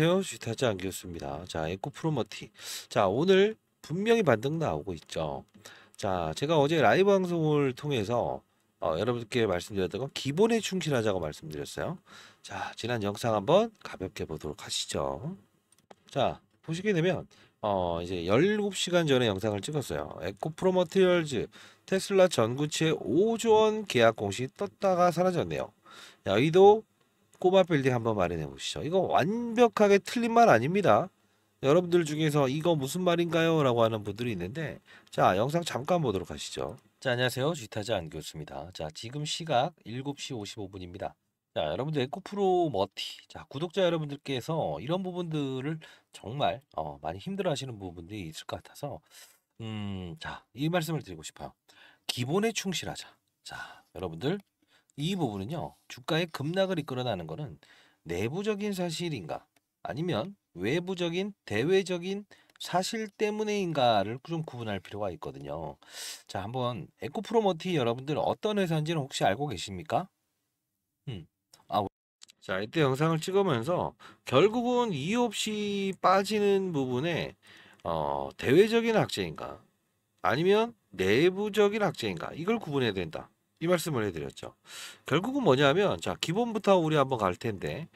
안녕하세요. 슈타즈 안기였입니다 자, 에코 프로머티. 자, 오늘 분명히 반등 나오고 있죠. 자, 제가 어제 라이브 방송을 통해서 어, 여러분께 말씀드렸던 건 기본에 충실하자고 말씀드렸어요. 자, 지난 영상 한번 가볍게 보도록 하시죠. 자, 보시게 되면 어, 이제 17시간 전에 영상을 찍었어요. 에코 프로머티얼즈 테슬라 전구체 5조 원 계약 공시 떴다가 사라졌네요. 여의도 꼬마 빌딩 한번 마련해 보시죠. 이거 완벽하게 틀린 말 아닙니다. 여러분들 중에서 이거 무슨 말인가요? 라고 하는 분들이 있는데 자 영상 잠깐 보도록 하시죠. 자 안녕하세요. 지타자 안 교수입니다. 자 지금 시각 7시 55분입니다. 자 여러분들 에코프로 머티 자 구독자 여러분들께서 이런 부분들을 정말 어, 많이 힘들어 하시는 부분들이 있을 것 같아서 음자 이 말씀을 드리고 싶어요. 기본에 충실하자. 자 여러분들 이 부분은요. 주가의 급락을 이끌어나는 것은 내부적인 사실인가 아니면 외부적인 대외적인 사실 때문에인가를 좀 구분할 필요가 있거든요. 자, 한번 에코프로모티 여러분들 어떤 회사인지는 혹시 알고 계십니까? 음. 아, 자, 이때 영상을 찍으면서 결국은 이유 없이 빠지는 부분에 어, 대외적인 악재인가 아니면 내부적인 악재인가 이걸 구분해야 된다. 이 말씀을 해드렸죠. 결국은 뭐냐면 자 기본부터 우리 한번 갈 텐데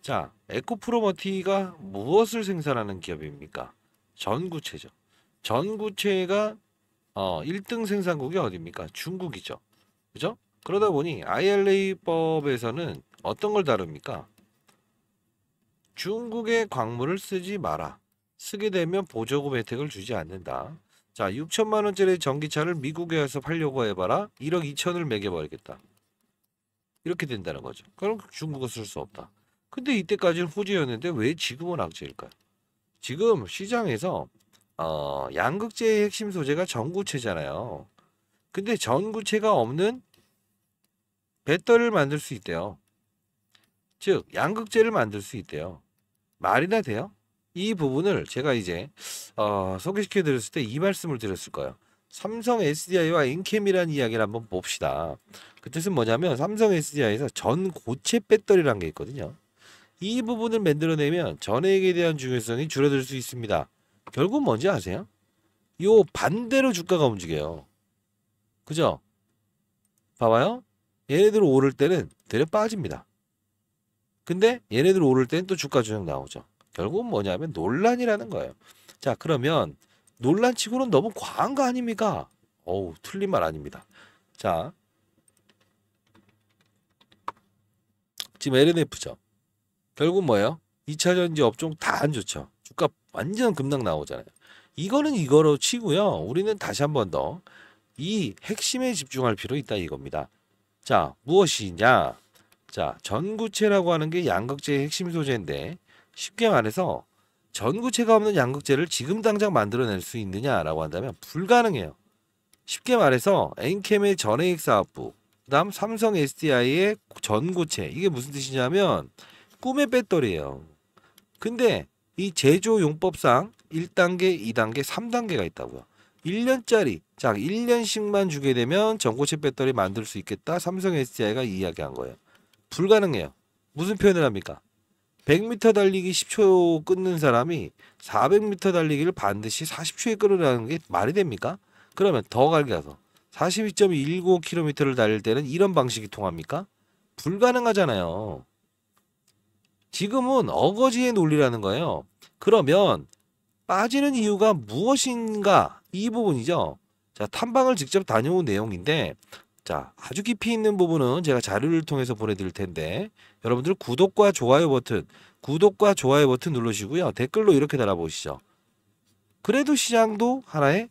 자 에코프로머티가 무엇을 생산하는 기업입니까? 전구체죠. 전구체가 어 1등 생산국이 어디입니까? 중국이죠. 그죠? 그러다 보니 ILA법에서는 어떤 걸 다룹니까? 중국의 광물을 쓰지 마라. 쓰게 되면 보조금 혜택을 주지 않는다. 자 6천만 원짜리 전기차를 미국에 서 팔려고 해봐라 1억 2천을 매겨버리겠다. 이렇게 된다는 거죠. 그럼 중국어 쓸 수 없다. 근데 이때까지는 후지였는데왜 지금은 악재일까요? 지금 시장에서 어, 양극재의 핵심 소재가 전구체잖아요. 근데 전구체가 없는 배터리를 만들 수 있대요. 즉 양극재를 만들 수 있대요. 말이나 돼요? 이 부분을 제가 이제 어, 소개시켜 드렸을 때 이 말씀을 드렸을 거예요. 삼성 SDI와 인캠이라는 이야기를 한번 봅시다. 그 뜻은 뭐냐면 삼성 SDI에서 전 고체 배터리라는 게 있거든요. 이 부분을 만들어내면 전액에 대한 중요성이 줄어들 수 있습니다. 결국 뭔지 아세요? 요 반대로 주가가 움직여요. 그죠? 봐봐요. 얘네들 오를 때는 되려 빠집니다. 근데 얘네들 오를 때는 또 주가 조정 나오죠. 결국은 뭐냐면 논란이라는 거예요. 자, 그러면 논란치고는 너무 과한 거 아닙니까? 어우, 틀린 말 아닙니다. 자, 지금 LNF죠. 결국 뭐예요? 2차전지 업종 다 안 좋죠. 주가 완전 급락 나오잖아요. 이거는 이거로 치고요. 우리는 다시 한 번 더 이 핵심에 집중할 필요 있다 이겁니다. 자, 무엇이냐? 자, 전구체라고 하는 게 양극재의 핵심 소재인데 쉽게 말해서 전구체가 없는 양극재를 지금 당장 만들어낼 수 있느냐라고 한다면 불가능해요. 쉽게 말해서 엔캠의 전해익 사업부, 그 다음 삼성 SDI의 전구체 이게 무슨 뜻이냐면 꿈의 배터리예요. 근데 이 제조용법상 1단계, 2단계, 3단계가 있다고요. 1년짜리 자 1년씩만 주게 되면 전구체 배터리 만들 수 있겠다 삼성 SDI가 이야기한 거예요. 불가능해요. 무슨 표현을 합니까? 100m 달리기 10초 끊는 사람이 400m 달리기를 반드시 40초에 끊으라는 게 말이 됩니까? 그러면 더 갈게 가서 4 2 1 9 k m 를 달릴 때는 이런 방식이 통합니까? 불가능하잖아요. 지금은 어거지의 논리라는 거예요. 그러면 빠지는 이유가 무엇인가? 이 부분이죠. 자, 탐방을 직접 다녀온 내용인데 자, 아주 깊이 있는 부분은 제가 자료를 통해서 보내드릴 텐데 여러분들 구독과 좋아요 버튼, 구독과 좋아요 버튼 눌러주시고요 댓글로 이렇게 달아보시죠. 그래도 시장도 하나의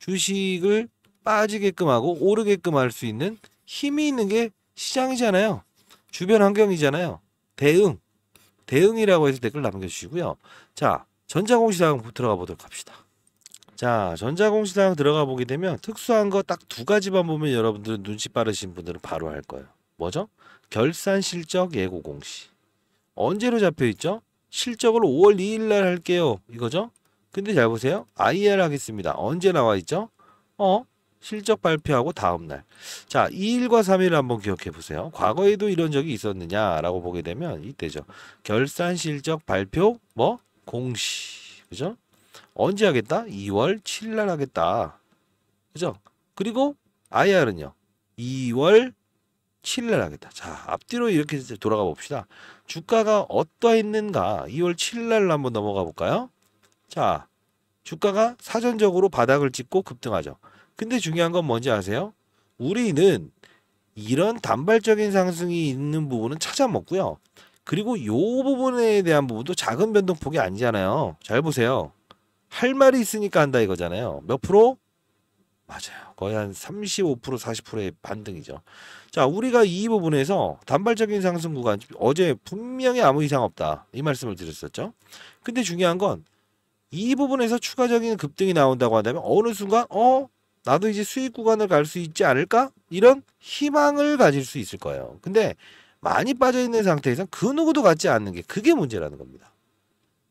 주식을 빠지게끔 하고 오르게끔 할 수 있는 힘이 있는 게 시장이잖아요. 주변 환경이잖아요. 대응. 대응이라고 해서 댓글 남겨주시고요. 자, 전자공시장 들어가 보도록 합시다. 자 전자공시장 들어가 보게 되면 특수한 거 딱 두 가지만 보면 여러분들은 눈치 빠르신 분들은 바로 할 거예요. 뭐죠? 결산 실적 예고 공시. 언제로 잡혀 있죠? 실적을 5월 2일 날 할게요. 이거죠? 근데 잘 보세요. IR 하겠습니다. 언제 나와 있죠? 어? 실적 발표하고 다음 날. 자, 2일과 3일을 한번 기억해 보세요. 과거에도 이런 적이 있었느냐라고 보게 되면 이때죠. 결산 실적 발표 뭐 공시. 그죠? 언제 하겠다? 2월 7일 날 하겠다. 그죠? 그리고 IR은요. 2월 7일 날 하겠다. 자, 앞뒤로 이렇게 돌아가 봅시다. 주가가 어떠했는가? 2월 7일 날 한번 넘어가 볼까요? 자, 주가가 사전적으로 바닥을 찍고 급등하죠. 근데 중요한 건 뭔지 아세요? 우리는 이런 단발적인 상승이 있는 부분은 찾아 먹고요. 그리고 요 부분에 대한 부분도 작은 변동폭이 아니잖아요. 잘 보세요. 할 말이 있으니까 한다 이거잖아요. 몇 프로? 맞아요. 거의 한 35% 40%의 반등이죠. 자, 우리가 이 부분에서 단발적인 상승 구간 어제 분명히 아무 이상 없다 이 말씀을 드렸었죠. 근데 중요한 건 이 부분에서 추가적인 급등이 나온다고 한다면 어느 순간 어 나도 이제 수익 구간을 갈 수 있지 않을까 이런 희망을 가질 수 있을 거예요. 근데 많이 빠져 있는 상태에서 그 누구도 갖지 않는 게 그게 문제라는 겁니다.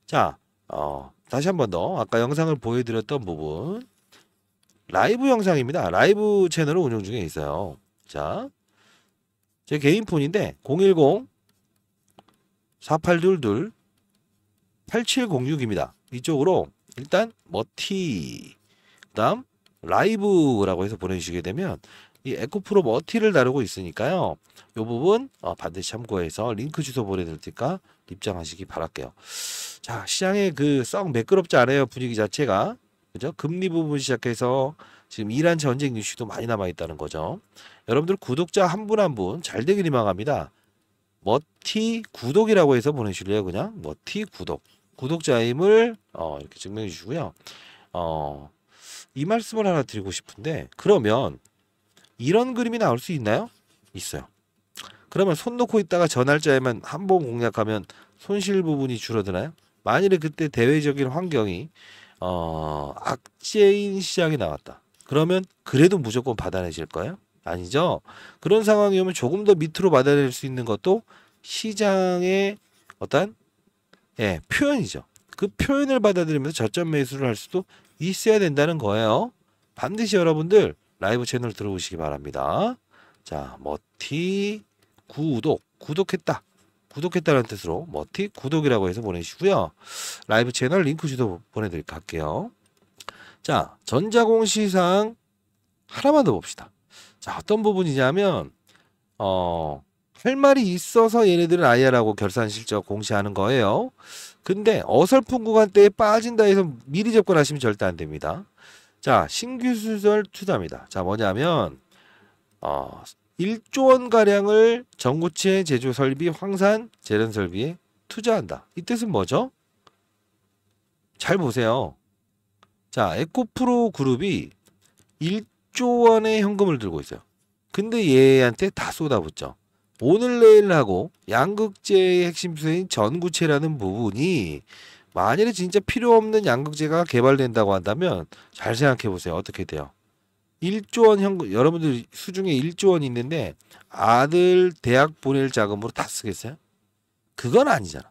자, 어, 다시 한 번 더 아까 영상을 보여드렸던 부분 라이브 영상입니다. 라이브 채널을 운영 중에 있어요. 자, 제 개인 폰인데 010 4822 8706입니다. 이쪽으로 일단 머티 그다음 라이브라고 해서 보내주시게 되면 이 에코프로 머티를 다루고 있으니까요. 이 부분 어, 반드시 참고해서 링크 주소 보내드릴 테니까 입장하시기 바랄게요. 자, 시장의 그썩 매끄럽지 않아요. 분위기 자체가. 그죠? 금리 부분 시작해서 지금 이란 전쟁 이슈도 많이 남아 있다는 거죠. 여러분들 구독자 한 분 한 분 잘 되길 희망합니다. 머티 구독이라고 해서 보내실래요? 그냥 머티 구독. 구독자임을 어, 이렇게 증명해 주시고요. 어, 이 말씀을 하나 드리고 싶은데 그러면 이런 그림이 나올 수 있나요? 있어요. 그러면 손 놓고 있다가 전날짜에만 한 번 공략하면 손실 부분이 줄어드나요? 만일에 그때 대외적인 환경이 어, 악재인 시장이 나왔다. 그러면 그래도 무조건 받아내실거예요 아니죠. 그런 상황이 오면 조금 더 밑으로 받아낼 수 있는 것도 시장의 어떤 예, 표현이죠. 그 표현을 받아들이면서 저점 매수를 할 수도 있어야 된다는 거예요. 반드시 여러분들 라이브 채널 들어오시기 바랍니다. 자, 머티 구독, 구독했다. 구독했다는 뜻으로 머티 구독이라고 해서 보내시고요. 라이브 채널 링크 지도 보내드릴게요. 자, 전자공시상 하나만 더 봅시다. 자, 어떤 부분이냐면 어, 할 말이 있어서 얘네들은 아이야라고 결산 실적 공시하는 거예요. 근데 어설픈 구간대에 빠진다 해서 미리 접근하시면 절대 안 됩니다. 자, 신규 수설 투자입니다. 자, 뭐냐면 어, 1조 원가량을 전구체 제조 설비, 황산, 재련 설비에 투자한다. 이 뜻은 뭐죠? 잘 보세요. 자, 에코프로 그룹이 1조 원의 현금을 들고 있어요. 근데 얘한테 다쏟아붙죠 오늘 내일하고 양극재의 핵심 수인 전구체라는 부분이 만일에 진짜 필요 없는 양극재가 개발된다고 한다면 잘 생각해 보세요. 어떻게 돼요? 1조 원 현금 여러분들 수중에 1조 원 있는데 아들 대학 보낼 자금으로 다 쓰겠어요? 그건 아니잖아.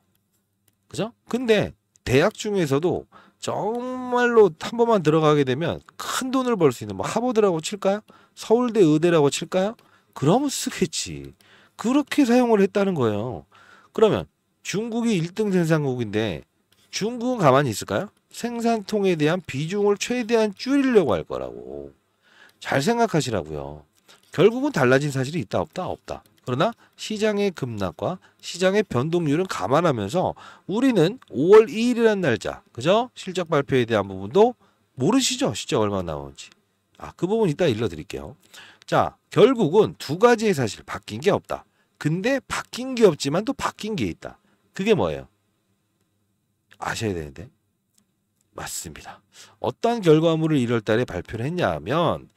그죠? 근데 대학 중에서도 정말로 한 번만 들어가게 되면 큰 돈을 벌 수 있는 뭐 하버드라고 칠까요? 서울대 의대라고 칠까요? 그러면 쓰겠지. 그렇게 사용을 했다는 거예요. 그러면 중국이 1등 생산국인데 중국은 가만히 있을까요? 생산통에 대한 비중을 최대한 줄이려고 할 거라고. 잘 생각하시라고요. 결국은 달라진 사실이 있다 없다 없다. 그러나 시장의 급락과 시장의 변동률은 감안하면서 우리는 5월 2일이라는 날짜, 그죠? 실적 발표에 대한 부분도 모르시죠? 실적 얼마 나오는지. 아, 그 부분 이따 일러드릴게요. 자, 결국은 두 가지의 사실, 바뀐 게 없다. 근데 바뀐 게 없지만 또 바뀐 게 있다. 그게 뭐예요? 아셔야 되는데. 맞습니다. 어떤 결과물을 1월 달에 발표를 했냐 하면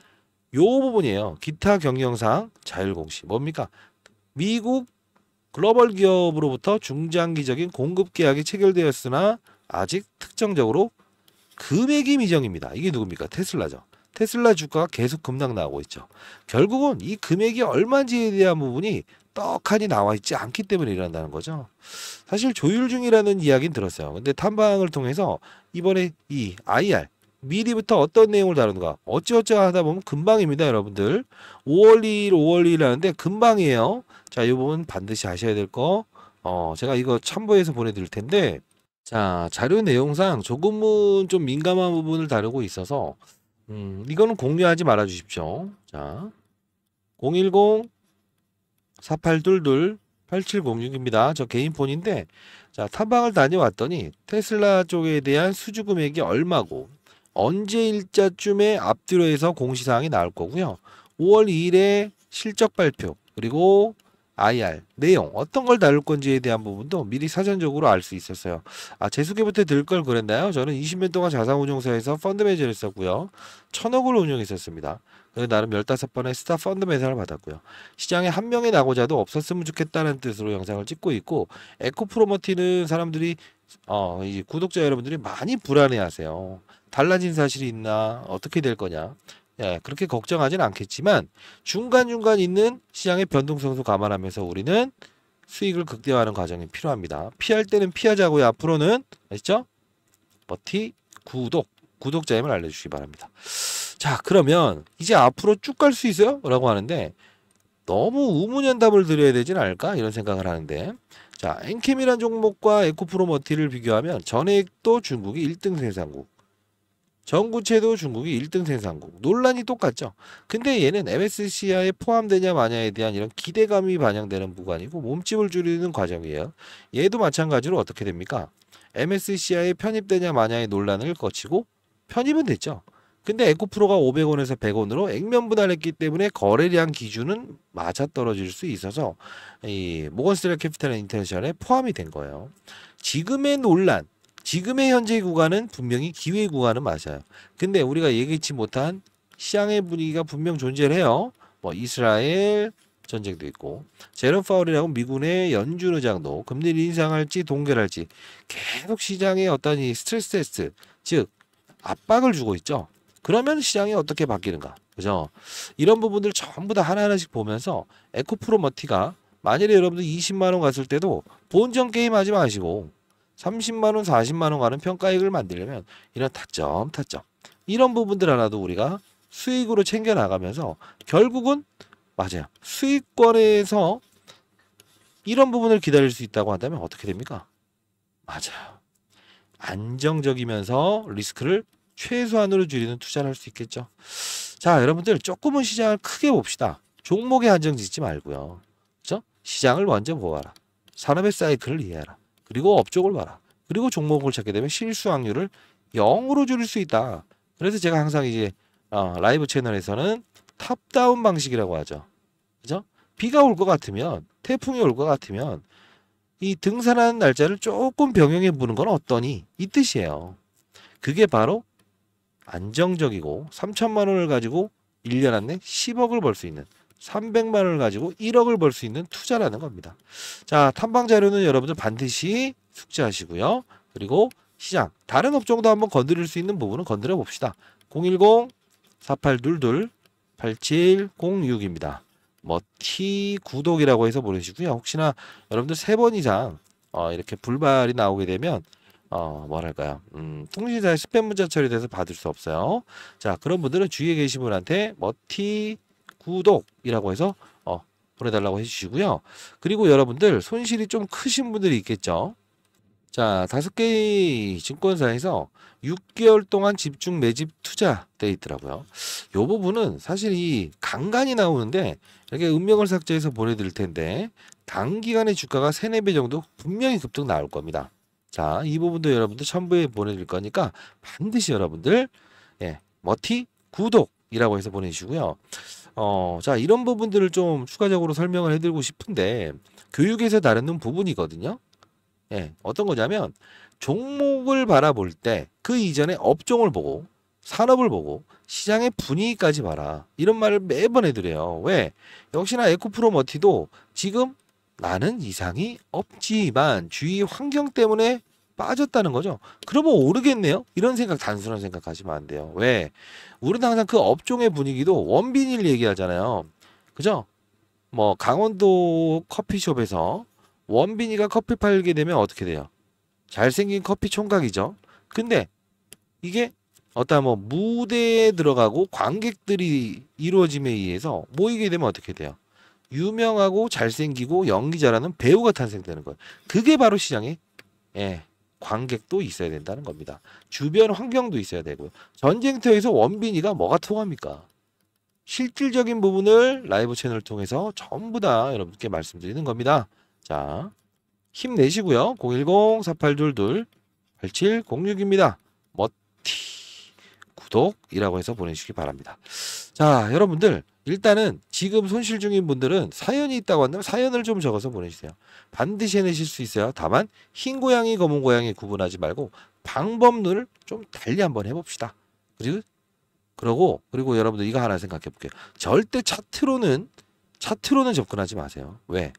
요 부분이에요. 기타 경영상 자율공시. 뭡니까? 미국 글로벌 기업으로부터 중장기적인 공급 계약이 체결되었으나 아직 특정적으로 금액이 미정입니다. 이게 누굽니까? 테슬라죠. 테슬라 주가가 계속 급락 나오고 있죠. 결국은 이 금액이 얼마인지에 대한 부분이 떡하니 나와 있지 않기 때문에 일어난다는 거죠. 사실 조율 중이라는 이야기는 들었어요. 근데 탐방을 통해서 이번에 이 IR 미리부터 어떤 내용을 다루는가 어찌어찌 하다 보면 금방입니다 여러분들 5월 2일 5월 2일 하는데 금방이에요 자이 부분 반드시 아셔야 될거 어, 제가 이거 첨부해서 보내드릴 텐데 자 자료 내용상 조금은 좀 민감한 부분을 다루고 있어서 음, 이거는 공유하지 말아 주십시오 자010 4822 8706입니다. 저 개인 폰인데 자 타방을 다녀왔더니 테슬라 쪽에 대한 수주 금액이 얼마고 언제 일자쯤에 앞뒤로해서 공시사항이 나올 거고요. 5월 2일에 실적 발표 그리고 IR 내용 어떤 걸 다룰 건지에 대한 부분도 미리 사전적으로 알 수 있었어요. 아 재수기부터 들걸 그랬나요? 저는 20년 동안 자산운용사에서 펀드 매니저를 했었고요. 천억을 운영했었습니다 나름 15번의 스타 펀드 매상을 받았고요. 시장에 한 명의 낙오자도 없었으면 좋겠다는 뜻으로 영상을 찍고 있고 에코프로머티는 사람들이 어, 이 구독자 여러분들이 많이 불안해하세요. 달라진 사실이 있나 어떻게 될 거냐 예, 그렇게 걱정하진 않겠지만 중간중간 있는 시장의 변동성도 감안하면서 우리는 수익을 극대화하는 과정이 필요합니다. 피할 때는 피하자고요. 앞으로는 아시죠? 버티 구독 구독자임을 알려주시기 바랍니다. 자 그러면 이제 앞으로 쭉 갈 수 있어요? 라고 하는데 너무 우문연답을 드려야 되진 않을까 이런 생각을 하는데 자 엔캠이란 종목과 에코프로머티를 비교하면 전액도 중국이 1등 생산국 전구체도 중국이 1등 생산국. 논란이 똑같죠. 근데 얘는 MSCI에 포함되냐 마냐에 대한 이런 기대감이 반영되는 구간이고 몸집을 줄이는 과정이에요. 얘도 마찬가지로 어떻게 됩니까? MSCI에 편입되냐 마냐의 논란을 거치고 편입은 됐죠. 근데 에코프로가 500원에서 100원으로 액면 분할했기 때문에 거래량 기준은 맞아떨어질 수 있어서 이 모건스텔라 캐피탈 인터내셔널에 포함이 된 거예요. 지금의 논란, 지금의 현재 구간은 분명히 기회 구간은 맞아요. 근데 우리가 예기치 못한 시장의 분위기가 분명 존재를 해요. 뭐 이스라엘 전쟁도 있고 제롬 파울이라고 미군의 연준 의장도 금리를 인상할지 동결할지 계속 시장에 어떤 이 스트레스 테스트 즉 압박을 주고 있죠. 그러면 시장이 어떻게 바뀌는가? 그죠? 이런 부분들 전부 다 하나하나씩 보면서 에코프로머티가 만일에 여러분들 20만 원 갔을 때도 본전 게임 하지 마시고 30만 원, 40만 원가는 평가액을 만들려면 이런 타점, 타점 이런 부분들 하나도 우리가 수익으로 챙겨 나가면서 결국은 맞아요. 수익 거래에서 이런 부분을 기다릴 수 있다고 한다면 어떻게 됩니까? 맞아요. 안정적이면서 리스크를 최소한으로 줄이는 투자를 할 수 있겠죠. 자, 여러분들 조금은 시장을 크게 봅시다. 종목에 한정 짓지 말고요. 그렇죠? 시장을 먼저 보아라. 산업의 사이클을 이해하라. 그리고 업적을 봐라. 그리고 종목을 찾게 되면 실수 확률을 0으로 줄일 수 있다. 그래서 제가 항상 이제 어, 라이브 채널에서는 탑다운 방식이라고 하죠. 그죠? 비가 올 것 같으면 태풍이 올 것 같으면 이 등산하는 날짜를 조금 병행해 보는 건 어떠니? 이 뜻이에요. 그게 바로 안정적이고 3천만 원을 가지고 1년 안에 10억을 벌 수 있는 300만 원을 가지고 1억을 벌 수 있는 투자라는 겁니다. 자, 탐방 자료는 여러분들 반드시 숙지하시고요. 그리고 시장, 다른 업종도 한번 건드릴 수 있는 부분은 건드려 봅시다. 010-4822-8706입니다. 뭐, T 구독이라고 해서 보내시고요. 혹시나 여러분들 세 번 이상 어, 이렇게 불발이 나오게 되면 어, 뭐랄까요. 음, 통신사의 스팸 문자 처리돼서 받을 수 없어요. 자, 그런 분들은 주위에 계신 분한테 뭐, 티 구독이라고 해서 어, 보내달라고 해주시고요. 그리고 여러분들 손실이 좀 크신 분들이 있겠죠. 자, 다섯 개의 증권사에서 6개월 동안 집중 매집 투자 돼 있더라고요. 요 부분은 사실 이간간이 나오는데 이렇게 음명을 삭제해서 보내드릴 텐데 단기간에 주가가 3, 4배 정도 분명히 급등 나올 겁니다. 자, 이 부분도 여러분들 첨부해 보내드릴 거니까 반드시 여러분들 예, 머티 구독이라고 해서 보내주시고요. 어, 자, 이런 부분들을 좀 추가적으로 설명을 해드리고 싶은데, 교육에서 다루는 부분이거든요. 예, 어떤 거냐면, 종목을 바라볼 때, 그 이전에 업종을 보고, 산업을 보고, 시장의 분위기까지 봐라. 이런 말을 매번 해드려요. 왜? 역시나 에코프로 머티도 지금 나는 이상이 없지만 주위 환경 때문에 빠졌다는 거죠. 그러면 오르겠네요. 이런 생각 단순한 생각하시면 안 돼요. 왜? 우리는 항상 그 업종의 분위기도 원빈일 얘기하잖아요. 그죠? 뭐 강원도 커피숍에서 원빈이가 커피 팔게 되면 어떻게 돼요? 잘생긴 커피 총각이죠. 근데 이게 어떤 뭐 무대에 들어가고 관객들이 이루어짐에 의해서 모이게 되면 어떻게 돼요? 유명하고 잘생기고 연기 자라는 배우가 탄생되는 거예요. 그게 바로 시장의 예, 관객도 있어야 된다는 겁니다. 주변 환경도 있어야 되고요. 전쟁터에서 원빈이가 뭐가 통합니까? 실질적인 부분을 라이브 채널을 통해서 전부 다 여러분께 말씀드리는 겁니다. 자, 힘내시고요. 010-4822-8706입니다. 멋티 구독이라고 해서 보내주시기 바랍니다. 자, 여러분들 일단은 지금 손실 중인 분들은 사연이 있다고 한다면 사연을 좀 적어서 보내주세요. 반드시 해내실 수 있어요. 다만 흰 고양이, 검은 고양이 구분하지 말고 방법론을 좀 달리 한번 해봅시다. 그리고 그러고 그리고 여러분들 이거 하나 생각해 볼게요. 절대 차트로는 차트로는 접근하지 마세요. 왜?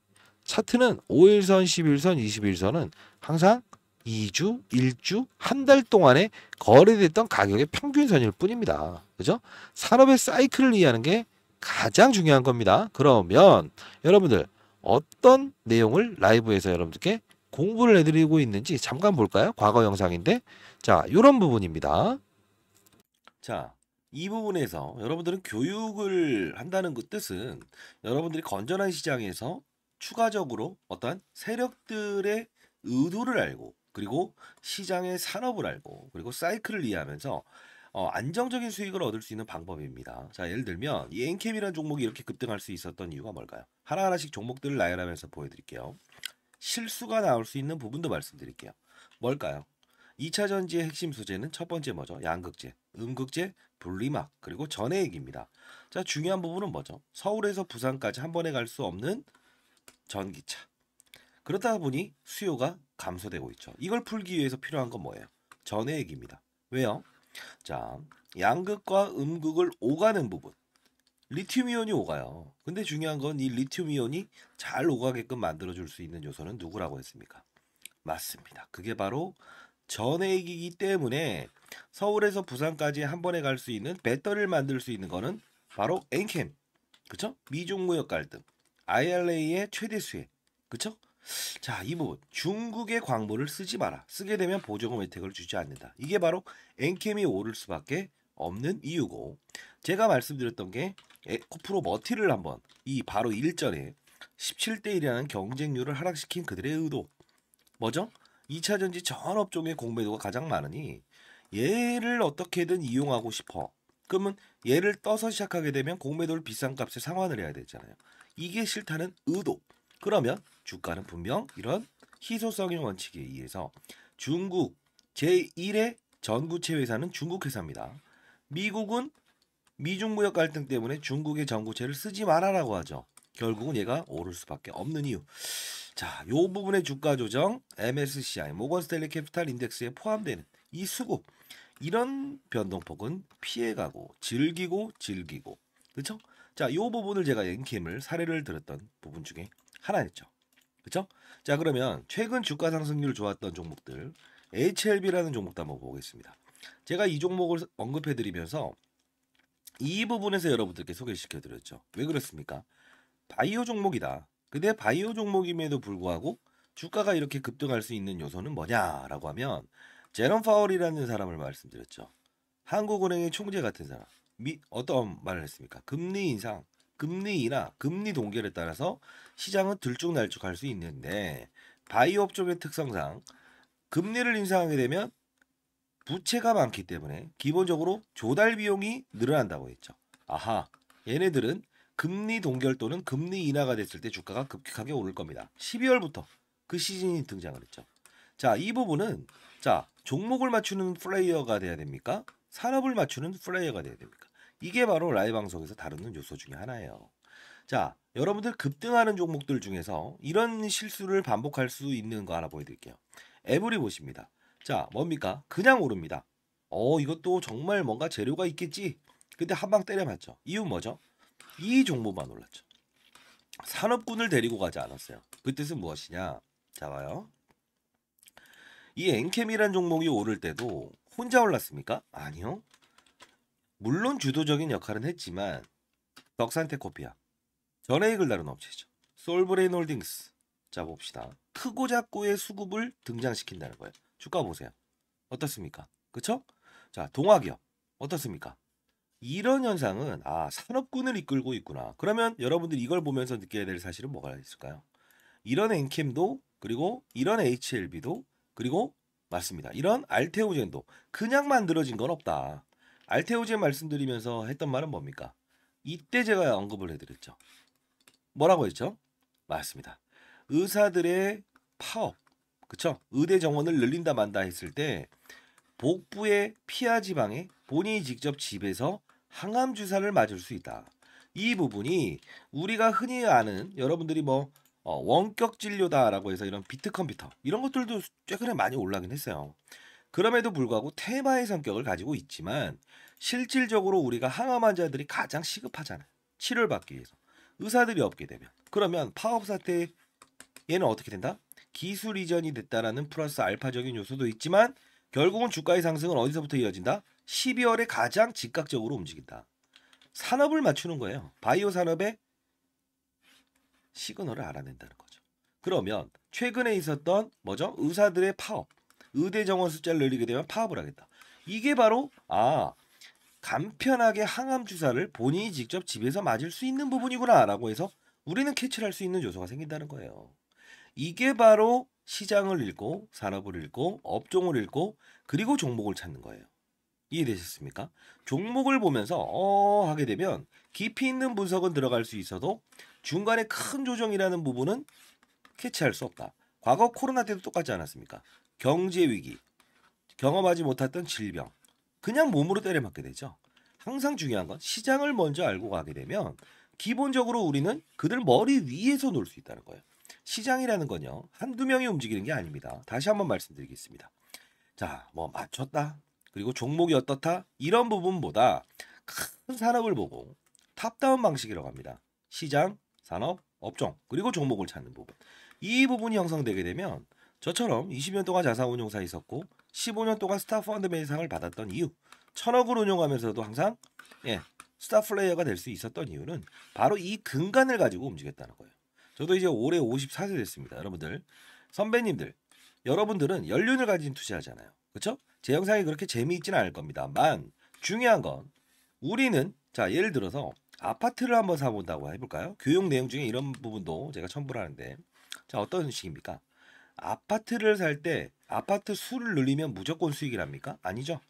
차트는 5일선, 11선, 21선은 항상 2주, 1주, 한 달 동안에 거래됐던 가격의 평균선일 뿐입니다. 그죠? 산업의 사이클을 이해하는 게 가장 중요한 겁니다. 그러면 여러분들 어떤 내용을 라이브에서 여러분들께 공부를 해드리고 있는지 잠깐 볼까요? 과거 영상인데 자 이런 부분입니다. 자 이 부분에서 여러분들은 교육을 한다는 그 뜻은 여러분들이 건전한 시장에서 추가적으로 어떠한 세력들의 의도를 알고 그리고 시장의 산업을 알고 그리고 사이클을 이해하면서 어, 안정적인 수익을 얻을 수 있는 방법입니다. 자, 예를 들면 이 엔캠이라는 종목이 이렇게 급등할 수 있었던 이유가 뭘까요? 하나하나씩 종목들을 나열하면서 보여드릴게요. 실수가 나올 수 있는 부분도 말씀드릴게요. 뭘까요? 2차 전지의 핵심 소재는 첫 번째 뭐죠? 양극재, 음극재, 분리막, 그리고 전해액입니다. 자, 중요한 부분은 뭐죠? 서울에서 부산까지 한 번에 갈 수 없는 전기차. 그렇다 보니 수요가 감소되고 있죠. 이걸 풀기 위해서 필요한 건 뭐예요? 전해액입니다. 왜요? 자, 양극과 음극을 오가는 부분. 리튬이온이 오가요. 근데 중요한 건 이 리튬이온이 잘 오가게끔 만들어줄 수 있는 요소는 누구라고 했습니까? 맞습니다. 그게 바로 전액이기 때문에 서울에서 부산까지 한 번에 갈 수 있는 배터리를 만들 수 있는 거는 바로 엔캠. 그쵸? 미중무역 갈등. IRA의 최대 수혜. 그쵸? 자, 이부분 중국의 광고를 쓰지 마라. 쓰게 되면 보조금 혜택을 주지 않는다. 이게 바로 엔캠이 오를 수밖에 없는 이유고 제가 말씀드렸던 게 에코프로 머티를 한번 이 바로 일전에 17대 1이라는 경쟁률을 하락시킨 그들의 의도 뭐죠? 2차 전지 전 업종의 공매도가 가장 많으니 얘를 어떻게든 이용하고 싶어. 그러면 얘를 떠서 시작하게 되면 공매도를 비싼 값에 상환을 해야 되잖아요. 이게 싫다는 의도. 그러면 주가는 분명 이런 희소성의 원칙에 의해서 중국 제1의 전구체 회사는 중국 회사입니다. 미국은 미중 무역 갈등 때문에 중국의 전구체를 쓰지 말아라고 하죠. 결국은 얘가 오를 수밖에 없는 이유. 자, 요 부분의 주가 조정, MSCI, 모건스텔리 캐피탈 인덱스에 포함되는 이 수급, 이런 변동폭은 피해가고 즐기고 즐기고, 그렇죠? 자, 요 부분을 제가 엔캠을 사례를 들었던 부분 중에 하나였죠. 그쵸자 그러면 최근 주가 상승률 좋았던 종목들 HLB라는 종목도 한번 보겠습니다. 제가 이 종목을 언급해드리면서 이 부분에서 여러분들께 소개시켜드렸죠. 왜 그렇습니까? 바이오 종목이다. 근데 바이오 종목임에도 불구하고 주가가 이렇게 급등할 수 있는 요소는 뭐냐라고 하면 제롬 파월이라는 사람을 말씀드렸죠. 한국은행의 총재 같은 사람. 미, 어떤 말을 했습니까? 금리 인상, 금리나 금리 동결에 따라서 시장은 들쭉날쭉 할 수 있는데 바이오 업종의 특성상 금리를 인상하게 되면 부채가 많기 때문에 기본적으로 조달 비용이 늘어난다고 했죠. 아하, 얘네들은 금리 동결 또는 금리 인하가 됐을 때 주가가 급격하게 오를 겁니다. 12월부터 그 시즌이 등장을 했죠. 자, 이 부분은 자 종목을 맞추는 플레이어가 돼야 됩니까? 산업을 맞추는 플레이어가 돼야 됩니까? 이게 바로 라이브 방송에서 다루는 요소 중에 하나예요. 자, 여러분들 급등하는 종목들 중에서 이런 실수를 반복할 수 있는 거 하나 보여드릴게요. 에브리 보십니다. 자, 뭡니까? 그냥 오릅니다. 어, 이것도 정말 뭔가 재료가 있겠지. 근데 한방 때려맞죠. 이유 뭐죠? 이 종목만 올랐죠. 산업군을 데리고 가지 않았어요. 그 뜻은 무엇이냐? 자, 봐요. 이 엔캠이란 종목이 오를 때도 혼자 올랐습니까? 아니요. 물론 주도적인 역할은 했지만 덕산테코피아 전에이을 다룬 업체죠. 솔브레인 홀딩스 자 봅시다. 크고 작고의 수급을 등장시킨다는 거예요. 주가 보세요. 어떻습니까? 그쵸? 자 동화기업 어떻습니까? 이런 현상은 아 산업군을 이끌고 있구나. 그러면 여러분들이 이걸 보면서 느껴야 될 사실은 뭐가 있을까요? 이런 엔캠도 그리고 이런 HLB도 그리고 맞습니다. 이런 알테오젠도 그냥 만들어진 건 없다. 알테오제 말씀드리면서 했던 말은 뭡니까? 이때 제가 언급을 해드렸죠. 뭐라고 했죠? 맞습니다. 의사들의 파업, 그쵸? 의대 정원을 늘린다 만다 했을 때 복부의 피하 지방에 본인이 직접 집에서 항암 주사를 맞을 수 있다. 이 부분이 우리가 흔히 아는 여러분들이 뭐 어, 원격 진료다라고 해서 이런 비트 컴퓨터 이런 것들도 최근에 많이 올라긴 했어요. 그럼에도 불구하고 테마의 성격을 가지고 있지만 실질적으로 우리가 항암 환자들이 가장 시급하잖아요. 치료를 받기 위해서. 의사들이 없게 되면. 그러면 파업 사태 얘는 어떻게 된다? 기술 이전이 됐다라는 플러스 알파적인 요소도 있지만 결국은 주가의 상승은 어디서부터 이어진다? 12월에 가장 즉각적으로 움직인다. 산업을 맞추는 거예요. 바이오 산업의 시그널을 알아낸다는 거죠. 그러면 최근에 있었던 뭐죠? 의사들의 파업. 의대 정원 숫자를 늘리게 되면 파업을 하겠다. 이게 바로 아 간편하게 항암 주사를 본인이 직접 집에서 맞을 수 있는 부분이구나라고 해서 우리는 캐치할수 있는 요소가 생긴다는 거예요. 이게 바로 시장을 읽고 산업을 읽고 업종을 읽고 그리고 종목을 찾는 거예요. 이해되셨습니까? 종목을 보면서 어 하게 되면 깊이 있는 분석은 들어갈 수 있어도 중간에 큰 조정이라는 부분은 캐치할 수 없다. 과거 코로나 때도 똑같지 않았습니까? 경제 위기, 경험하지 못했던 질병, 그냥 몸으로 때려맞게 되죠. 항상 중요한 건 시장을 먼저 알고 가게 되면 기본적으로 우리는 그들 머리 위에서 놀 수 있다는 거예요. 시장이라는 건요 한두 명이 움직이는 게 아닙니다. 다시 한번 말씀드리겠습니다. 자, 뭐 맞췄다. 그리고 종목이 어떻다 이런 부분보다 큰 산업을 보고 탑다운 방식이라고 합니다. 시장, 산업, 업종 그리고 종목을 찾는 부분 이 부분이 형성되게 되면 저처럼 20년 동안 자산운용사 있었고 15년 동안 스타 펀드 매니상을 받았던 이유 천억을 운용하면서도 항상 예, 스타 플레이어가 될 수 있었던 이유는 바로 이 근간을 가지고 움직였다는 거예요. 저도 이제 올해 54세 됐습니다. 여러분들 선배님들 여러분들은 연륜을 가진 투자잖아요 그렇죠? 제 영상이 그렇게 재미있지는 않을 겁니다만 중요한 건 우리는 자 예를 들어서 아파트를 한번 사본다고 해볼까요? 교육 내용 중에 이런 부분도 제가 첨부를 하는데 자 어떤 식입니까? 아파트를 살 때 아파트 수를 늘리면 무조건 수익이랍니까? 아니죠.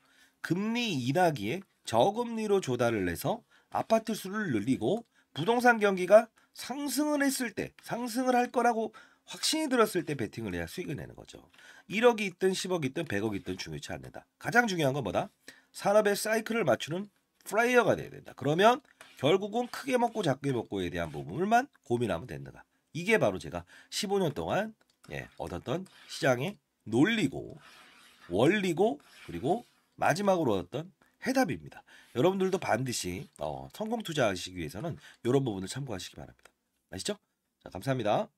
금리 인하기에 저금리로 조달을 해서 아파트 수를 늘리고 부동산 경기가 상승을 했을 때 상승을 할 거라고 확신이 들었을 때 베팅을 해야 수익을 내는 거죠. 1억이 있든 10억이 있든 100억이 있든 중요치 않는다. 가장 중요한 건 뭐다? 산업의 사이클을 맞추는 프라이어가 돼야 된다. 그러면 결국은 크게 먹고 작게 먹고에 대한 부분만 고민하면 된다. 이게 바로 제가 15년 동안 예, 얻었던 시장의 논리고 원리고 그리고 마지막으로 얻었던 해답입니다. 여러분들도 반드시 어, 성공 투자하시기 위해서는 이런 부분을 참고하시기 바랍니다. 아시죠? 자, 감사합니다.